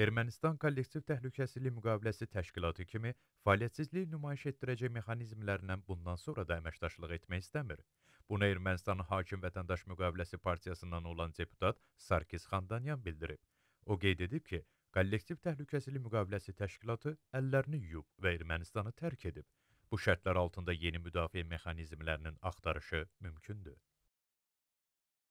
Ermənistan Kollektiv Təhlükəsizlik Müqaviləsi Təşkilatı kimi fəaliyyətsizliyi nümayiş etdirəcək mexanizmlərlə bundan sonra da əməkdaşlıq etmək istəmir. Bunu Ermənistanın Hakim Vətəndaş Müqaviləsi Partiyasından olan deputat Sarkis Xandanyan bildirib. O qeyd edib ki, Kollektiv Təhlükəsizlik Müqaviləsi Təşkilatı əllərini yuyub və Ermənistanı tərk edib. Bu şərtlər altında yeni müdafiə mexanizmlərinin axtarışı mümkündür.